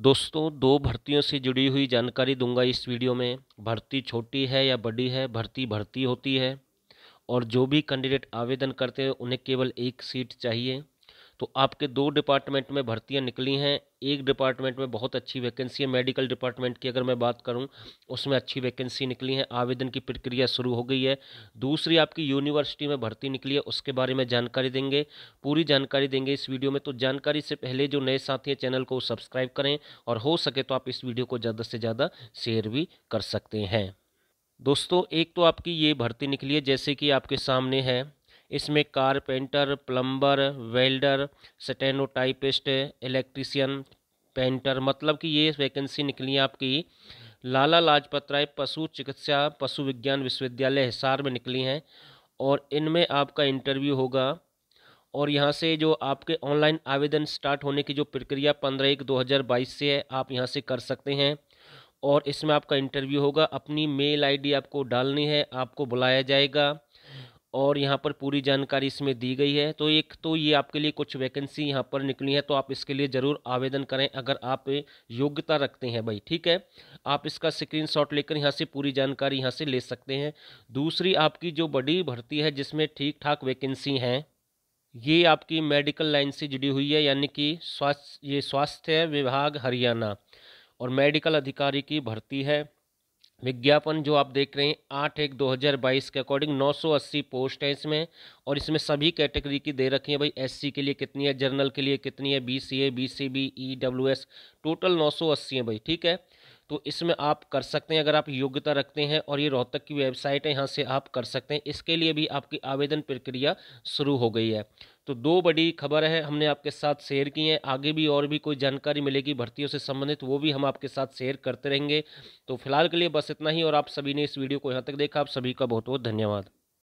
दोस्तों दो भर्तियों से जुड़ी हुई जानकारी दूंगा इस वीडियो में भर्ती छोटी है या बड़ी है भर्ती भर्ती होती है और जो भी कैंडिडेट आवेदन करते हैं उन्हें केवल एक सीट चाहिए तो आपके दो डिपार्टमेंट में भर्तियां निकली हैं एक डिपार्टमेंट में बहुत अच्छी वैकेंसी है मेडिकल डिपार्टमेंट की अगर मैं बात करूं उसमें अच्छी वैकेंसी निकली है आवेदन की प्रक्रिया शुरू हो गई है दूसरी आपकी यूनिवर्सिटी में भर्ती निकली है उसके बारे में जानकारी देंगे पूरी जानकारी देंगे इस वीडियो में तो जानकारी से पहले जो नए साथी हैं चैनल को सब्सक्राइब करें और हो सके तो आप इस वीडियो को ज़्यादा से ज़्यादा शेयर भी कर सकते हैं दोस्तों एक तो आपकी ये भर्ती निकली है जैसे कि आपके सामने है इसमें carpenter plumber welder stenotypist electrician painter मतलब कि ये वैकेंसी निकली है आपकी लाला लाजपत राय पशु चिकित्सा पशु विज्ञान विश्वविद्यालय हिसार में निकली हैं और इनमें आपका इंटरव्यू होगा और यहाँ से जो आपके ऑनलाइन आवेदन स्टार्ट होने की जो प्रक्रिया पंद्रह एक दो हज़ार बाईस से है आप यहाँ से कर सकते हैं और इसमें आपका इंटरव्यू होगा अपनी मेल आईडी आपको डालनी है आपको बुलाया जाएगा और यहाँ पर पूरी जानकारी इसमें दी गई है तो एक तो ये आपके लिए कुछ वैकेंसी यहाँ पर निकली है तो आप इसके लिए ज़रूर आवेदन करें अगर आप योग्यता रखते हैं भाई ठीक है आप इसका स्क्रीन शॉट लेकर यहाँ से पूरी जानकारी यहाँ से ले सकते हैं दूसरी आपकी जो बड़ी भर्ती है जिसमें ठीक ठाक वैकेंसी हैं ये आपकी मेडिकल लाइन से जुड़ी हुई है यानी कि स्वास्थ्य ये स्वास्थ्य विभाग हरियाणा और मेडिकल अधिकारी की भर्ती है विज्ञापन जो आप देख रहे हैं आठ एक दो हज़ार बाईस के अकॉर्डिंग नौ सौ अस्सी पोस्ट हैं इसमें और इसमें सभी कैटेगरी की दे रखी है भाई एससी के लिए कितनी है जर्नल के लिए कितनी है बीसीए बीसीबी ईडब्ल्यूएस टोटल नौ सौ अस्सी है भाई ठीक है तो इसमें आप कर सकते हैं अगर आप योग्यता रखते हैं और ये रोहतक की वेबसाइट है यहाँ से आप कर सकते हैं इसके लिए भी आपकी आवेदन प्रक्रिया शुरू हो गई है तो दो बड़ी खबर है हमने आपके साथ शेयर की है आगे भी और भी कोई जानकारी मिलेगी भर्तियों से संबंधित वो भी हम आपके साथ शेयर करते रहेंगे तो फिलहाल के लिए बस इतना ही और आप सभी ने इस वीडियो को यहाँ तक देखा आप सभी का बहुत बहुत धन्यवाद